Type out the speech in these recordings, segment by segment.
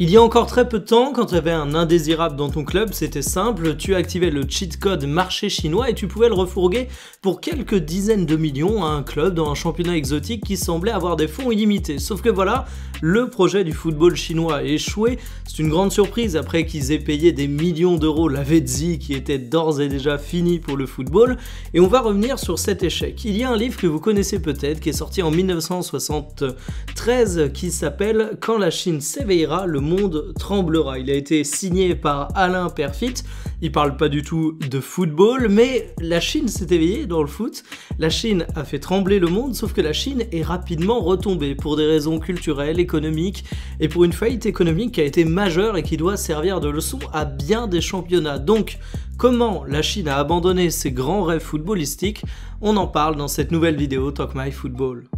Il y a encore très peu de temps, quand tu avais un indésirable dans ton club, c'était simple, tu activais le cheat code marché chinois et tu pouvais le refourguer pour quelques dizaines de millions à un club dans un championnat exotique qui semblait avoir des fonds illimités. Sauf que voilà, le projet du football chinois a échoué, c'est une grande surprise après qu'ils aient payé des millions d'euros la Vetzi qui était d'ores et déjà fini pour le football, et on va revenir sur cet échec. Il y a un livre que vous connaissez peut-être qui est sorti en 1973 qui s'appelle Quand la Chine s'éveillera, le monde tremblera. Il a été signé par Alain Perfit. Il parle pas du tout de football, mais la Chine s'est éveillée dans le foot. La Chine a fait trembler le monde, sauf que la Chine est rapidement retombée pour des raisons culturelles, économiques, et pour une faillite économique qui a été majeure et qui doit servir de leçon à bien des championnats. Donc, comment la Chine a abandonné ses grands rêves footballistiques On en parle dans cette nouvelle vidéo Talk My Football.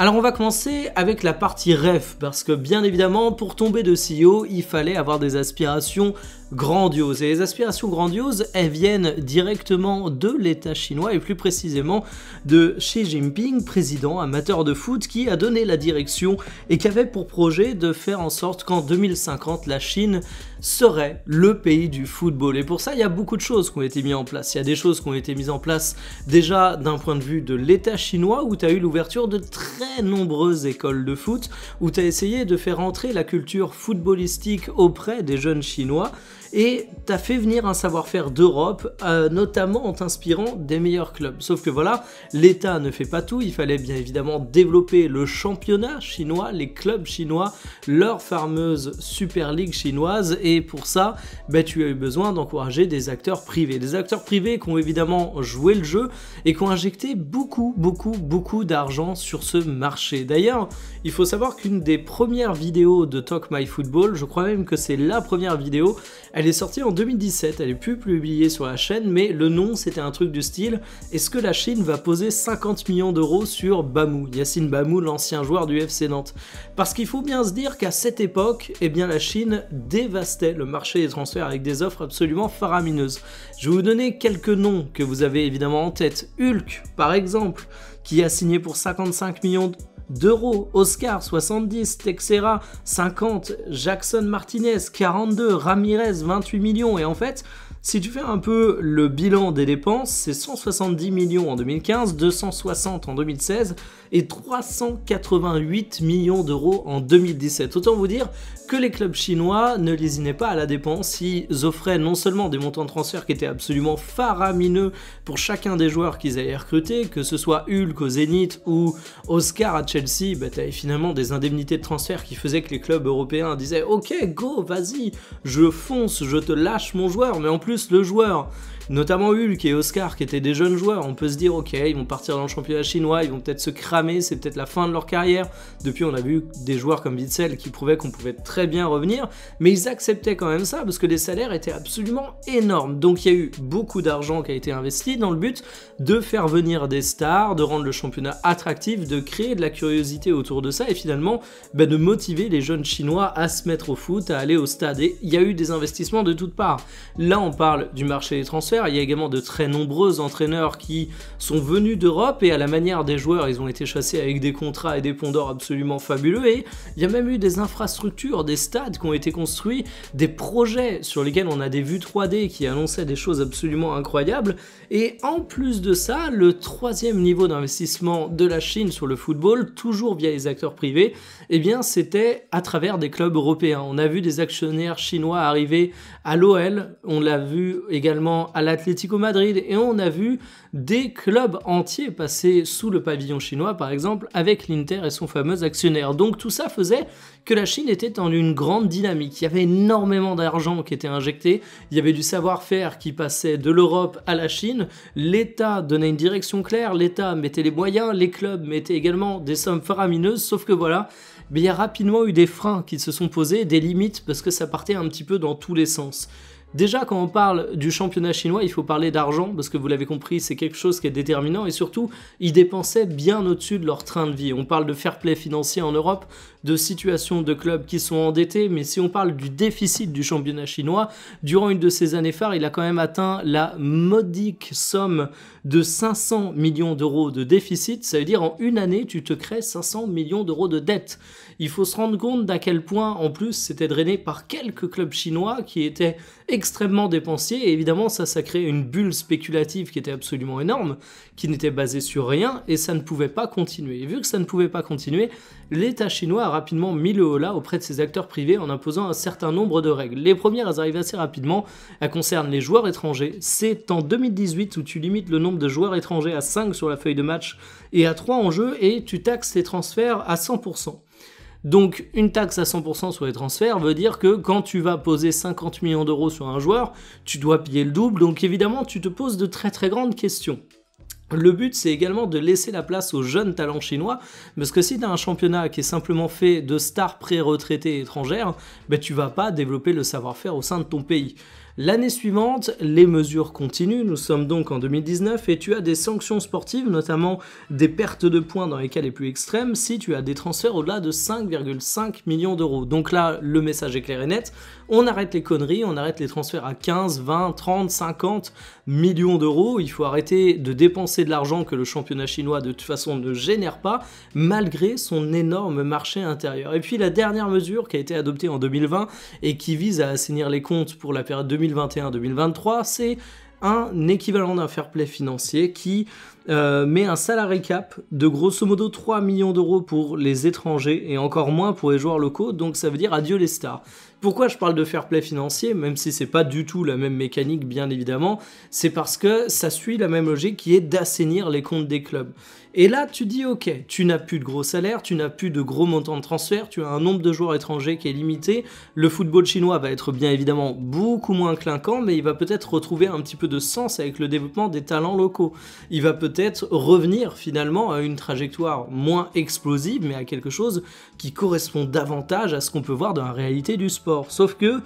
Alors on va commencer avec la partie ref parce que bien évidemment, pour tomber de CEO, il fallait avoir des aspirations grandioses. Et les aspirations grandioses, elles viennent directement de l'État chinois, et plus précisément de Xi Jinping, président amateur de foot, qui a donné la direction et qui avait pour projet de faire en sorte qu'en 2050, la Chine serait le pays du football. Et pour ça, il y a beaucoup de choses qui ont été mises en place. Il y a des choses qui ont été mises en place déjà d'un point de vue de l'État chinois, où tu as eu l'ouverture de très nombreuses écoles de foot où tu as essayé de faire entrer la culture footballistique auprès des jeunes chinois et t'as fait venir un savoir-faire d'Europe, euh, notamment en t'inspirant des meilleurs clubs. Sauf que voilà, l'État ne fait pas tout, il fallait bien évidemment développer le championnat chinois, les clubs chinois, leur fameuse Super League chinoise, et pour ça, ben, tu as eu besoin d'encourager des acteurs privés. Des acteurs privés qui ont évidemment joué le jeu et qui ont injecté beaucoup, beaucoup, beaucoup d'argent sur ce marché. D'ailleurs, il faut savoir qu'une des premières vidéos de Talk My Football, je crois même que c'est la première vidéo, elle est sortie en 2017, elle est plus publiée sur la chaîne, mais le nom c'était un truc du style est-ce que la Chine va poser 50 millions d'euros sur Bamou, Yacine Bamou, l'ancien joueur du FC Nantes Parce qu'il faut bien se dire qu'à cette époque, eh bien la Chine dévastait le marché des transferts avec des offres absolument faramineuses. Je vais vous donner quelques noms que vous avez évidemment en tête. Hulk, par exemple, qui a signé pour 55 millions d'euros. Oscar 70, Texera 50, Jackson Martinez 42, Ramirez 28 millions. Et en fait, si tu fais un peu le bilan des dépenses, c'est 170 millions en 2015, 260 en 2016 et 388 millions d'euros en 2017. Autant vous dire que les clubs chinois ne lésinaient pas à la dépense, ils offraient non seulement des montants de transfert qui étaient absolument faramineux pour chacun des joueurs qu'ils allaient recruter, que ce soit Hulk au Zénith ou Oscar à Chelsea, bah avais finalement des indemnités de transfert qui faisaient que les clubs européens disaient ok go vas-y je fonce, je te lâche mon joueur, mais en plus plus le joueur notamment Hulk et Oscar, qui étaient des jeunes joueurs. On peut se dire, ok, ils vont partir dans le championnat chinois, ils vont peut-être se cramer, c'est peut-être la fin de leur carrière. Depuis, on a vu des joueurs comme Witzel qui prouvaient qu'on pouvait très bien revenir, mais ils acceptaient quand même ça parce que les salaires étaient absolument énormes. Donc il y a eu beaucoup d'argent qui a été investi dans le but de faire venir des stars, de rendre le championnat attractif, de créer de la curiosité autour de ça et finalement bah, de motiver les jeunes chinois à se mettre au foot, à aller au stade. Et il y a eu des investissements de toutes parts. Là, on parle du marché des transferts il y a également de très nombreux entraîneurs qui sont venus d'Europe et à la manière des joueurs, ils ont été chassés avec des contrats et des ponts d'or absolument fabuleux. Et il y a même eu des infrastructures, des stades qui ont été construits, des projets sur lesquels on a des vues 3D qui annonçaient des choses absolument incroyables. Et en plus de ça, le troisième niveau d'investissement de la Chine sur le football, toujours via les acteurs privés, eh bien c'était à travers des clubs européens. On a vu des actionnaires chinois arriver à l'OL, on l'a vu également à la l'Atlético Madrid. Et on a vu des clubs entiers passer sous le pavillon chinois, par exemple, avec l'Inter et son fameux actionnaire. Donc tout ça faisait que la Chine était en une grande dynamique. Il y avait énormément d'argent qui était injecté, il y avait du savoir-faire qui passait de l'Europe à la Chine, l'État donnait une direction claire, l'État mettait les moyens, les clubs mettaient également des sommes faramineuses, sauf que voilà, il y a rapidement eu des freins qui se sont posés, des limites, parce que ça partait un petit peu dans tous les sens. Déjà, quand on parle du championnat chinois, il faut parler d'argent, parce que vous l'avez compris, c'est quelque chose qui est déterminant, et surtout, ils dépensaient bien au-dessus de leur train de vie. On parle de fair play financier en Europe, de situations de clubs qui sont endettés, mais si on parle du déficit du championnat chinois, durant une de ces années phares, il a quand même atteint la modique somme de 500 millions d'euros de déficit, ça veut dire en une année, tu te crées 500 millions d'euros de dette. Il faut se rendre compte d'à quel point, en plus, c'était drainé par quelques clubs chinois qui étaient extrêmement dépensier, et évidemment ça, ça crée une bulle spéculative qui était absolument énorme, qui n'était basée sur rien, et ça ne pouvait pas continuer. Et vu que ça ne pouvait pas continuer, l'État chinois a rapidement mis le holà auprès de ses acteurs privés en imposant un certain nombre de règles. Les premières, elles arrivent assez rapidement, elles concernent les joueurs étrangers. C'est en 2018 où tu limites le nombre de joueurs étrangers à 5 sur la feuille de match et à 3 en jeu, et tu taxes les transferts à 100%. Donc une taxe à 100% sur les transferts veut dire que quand tu vas poser 50 millions d'euros sur un joueur, tu dois payer le double, donc évidemment tu te poses de très très grandes questions. Le but, c'est également de laisser la place aux jeunes talents chinois, parce que si tu as un championnat qui est simplement fait de stars pré-retraitées étrangères, ben, tu vas pas développer le savoir-faire au sein de ton pays. L'année suivante, les mesures continuent, nous sommes donc en 2019 et tu as des sanctions sportives, notamment des pertes de points dans les cas les plus extrêmes si tu as des transferts au-delà de 5,5 millions d'euros. Donc là, le message est clair et net, on arrête les conneries, on arrête les transferts à 15, 20, 30, 50 millions d'euros, il faut arrêter de dépenser de l'argent que le championnat chinois de toute façon ne génère pas, malgré son énorme marché intérieur. Et puis la dernière mesure qui a été adoptée en 2020 et qui vise à assainir les comptes pour la période 2020, 2021-2023, c'est un équivalent d'un fair play financier qui euh, met un salary cap de grosso modo 3 millions d'euros pour les étrangers et encore moins pour les joueurs locaux, donc ça veut dire adieu les stars. Pourquoi je parle de fair play financier, même si c'est pas du tout la même mécanique bien évidemment, c'est parce que ça suit la même logique qui est d'assainir les comptes des clubs. Et là, tu dis, ok, tu n'as plus de gros salaires, tu n'as plus de gros montants de transfert, tu as un nombre de joueurs étrangers qui est limité, le football chinois va être bien évidemment beaucoup moins clinquant, mais il va peut-être retrouver un petit peu de sens avec le développement des talents locaux. Il va peut-être revenir finalement à une trajectoire moins explosive, mais à quelque chose qui correspond davantage à ce qu'on peut voir dans la réalité du sport. Sauf que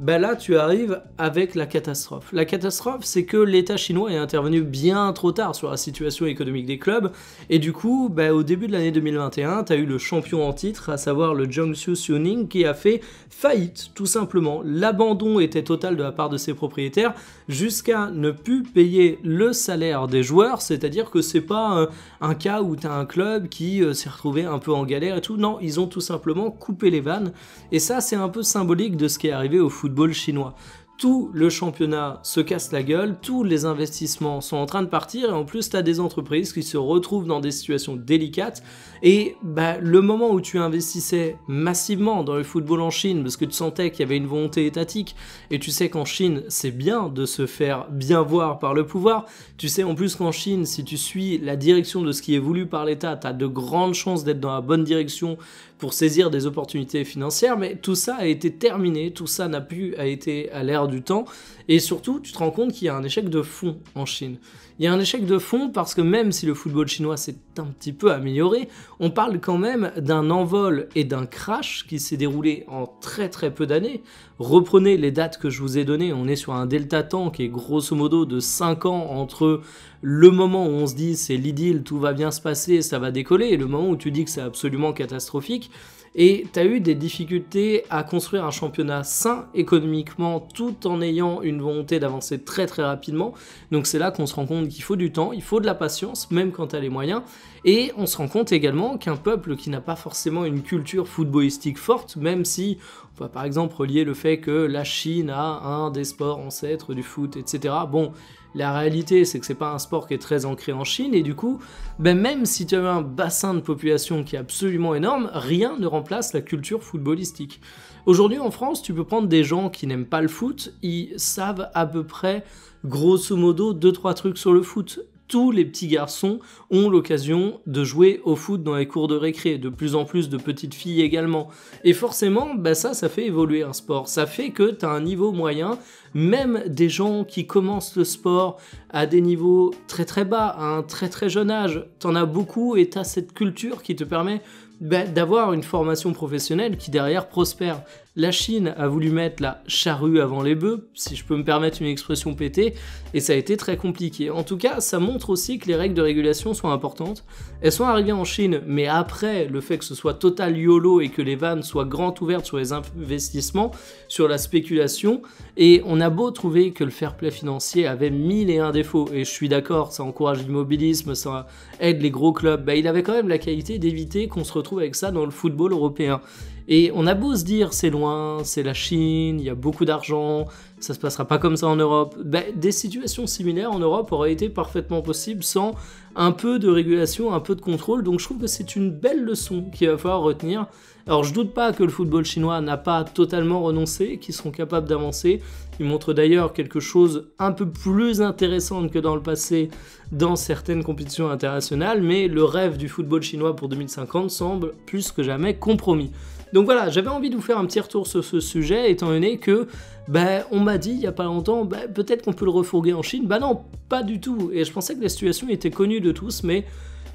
ben là tu arrives avec la catastrophe. La catastrophe, c'est que l'État chinois est intervenu bien trop tard sur la situation économique des clubs, et du coup, ben, au début de l'année 2021, tu as eu le champion en titre, à savoir le Jiangsu Suning, qui a fait faillite, tout simplement. L'abandon était total de la part de ses propriétaires, jusqu'à ne plus payer le salaire des joueurs, c'est-à-dire que c'est pas euh, un, cas où tu as un club qui euh, s'est retrouvé un peu en galère et tout, non, ils ont tout simplement coupé les vannes, et ça c'est un peu symbolique de ce qui est arrivé au foot football chinois. Tout le championnat se casse la gueule, tous les investissements sont en train de partir et en plus tu as des entreprises qui se retrouvent dans des situations délicates et bah, le moment où tu investissais massivement dans le football en Chine parce que tu sentais qu'il y avait une volonté étatique et tu sais qu'en Chine c'est bien de se faire bien voir par le pouvoir, tu sais en plus qu'en Chine si tu suis la direction de ce qui est voulu par l'État tu as de grandes chances d'être dans la bonne direction pour saisir des opportunités financières, mais tout ça a été terminé, tout ça n'a plus a été à l'ère du temps, et surtout tu te rends compte qu'il y a un échec de fond en Chine il y a un échec de fond parce que même si le football chinois s'est un petit peu amélioré, on parle quand même d'un envol et d'un crash qui s'est déroulé en très très peu d'années. Reprenez les dates que je vous ai données, on est sur un delta temps qui est grosso modo de 5 ans entre le moment où on se dit c'est l'idylle, tout va bien se passer, ça va décoller, et le moment où tu dis que c'est absolument catastrophique et tu as eu des difficultés à construire un championnat sain économiquement tout en ayant une volonté d'avancer très très rapidement. Donc c'est là qu'on se rend compte qu'il faut du temps, il faut de la patience, même quand tu as les moyens. Et on se rend compte également qu'un peuple qui n'a pas forcément une culture footballistique forte, même si on va par exemple relier le fait que la Chine a un des sports ancêtres du foot, etc. Bon, la réalité, c'est que c'est pas un sport qui est très ancré en Chine, et du coup, ben, même si tu as un bassin de population qui est absolument énorme, rien ne remplace la culture footballistique. Aujourd'hui, en France, tu peux prendre des gens qui n'aiment pas le foot, ils savent à peu près, grosso modo, 2-3 trucs sur le foot tous les petits garçons ont l'occasion de jouer au foot dans les cours de récré, de plus en plus de petites filles également. Et forcément, bah ça, ça fait évoluer un sport. Ça fait que tu as un niveau moyen, même des gens qui commencent le sport à des niveaux très très bas, à un très très jeune âge, Tu en as beaucoup et tu as cette culture qui te permet bah, d'avoir une formation professionnelle qui derrière prospère. La Chine a voulu mettre la charrue avant les bœufs, si je peux me permettre une expression pétée, et ça a été très compliqué. En tout cas, ça montre aussi que les règles de régulation sont importantes. Elles sont arrivées en Chine, mais après le fait que ce soit total YOLO et que les vannes soient grand ouvertes sur les investissements, sur la spéculation, et on a beau trouver que le fair play financier avait mille et un défauts, et je suis d'accord, ça encourage l'immobilisme, ça aide les gros clubs, bah, il avait quand même la qualité d'éviter qu'on se retrouve avec ça dans le football européen. Et on a beau se dire c'est loin, c'est la Chine, il y a beaucoup d'argent, ça se passera pas comme ça en Europe. Ben, des situations similaires en Europe auraient été parfaitement possibles sans un peu de régulation, un peu de contrôle. Donc je trouve que c'est une belle leçon qu'il va falloir retenir. Alors je doute pas que le football chinois n'a pas totalement renoncé, qu'ils seront capables d'avancer. Ils montrent d'ailleurs quelque chose un peu plus intéressant que dans le passé dans certaines compétitions internationales, mais le rêve du football chinois pour 2050 semble plus que jamais compromis. Donc voilà, j'avais envie de vous faire un petit retour sur ce sujet, étant donné que ben, on m'a dit il n'y a pas longtemps, ben, peut-être qu'on peut le refourguer en Chine. Ben non, pas du tout. Et je pensais que la situation était connue de tous, mais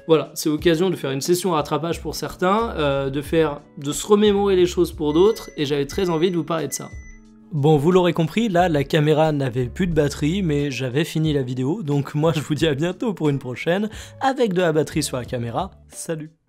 voilà, c'est l'occasion de faire une session rattrapage pour certains, euh, de faire, de se remémorer les choses pour d'autres, et j'avais très envie de vous parler de ça. Bon, vous l'aurez compris, là, la caméra n'avait plus de batterie, mais j'avais fini la vidéo, donc moi je vous dis à bientôt pour une prochaine, avec de la batterie sur la caméra. Salut